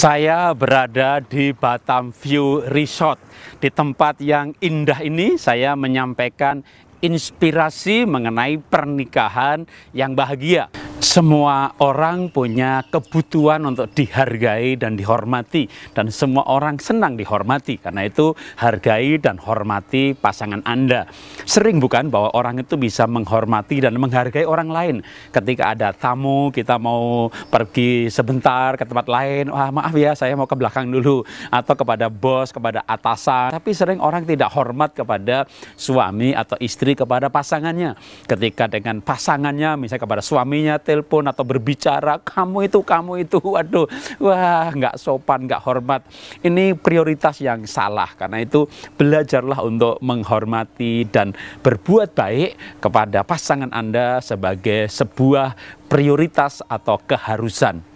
Saya berada di Batam View Resort. Di tempat yang indah ini saya menyampaikan inspirasi mengenai pernikahan yang bahagia. Semua orang punya kebutuhan untuk dihargai dan dihormati dan semua orang senang dihormati. Karena itu hargai dan hormati pasangan Anda. Sering bukan bahwa orang itu bisa menghormati dan menghargai orang lain. Ketika ada tamu kita mau pergi sebentar ke tempat lain, wah maaf ya saya mau ke belakang dulu atau kepada bos, kepada atasan. Tapi sering orang tidak hormat kepada suami atau istri kepada pasangannya. Ketika dengan pasangannya misalnya kepada suaminya telepon atau berbicara, kamu itu, kamu itu, waduh, wah nggak sopan, nggak hormat. Ini prioritas yang salah, karena itu belajarlah untuk menghormati dan berbuat baik kepada pasangan Anda sebagai sebuah prioritas atau keharusan.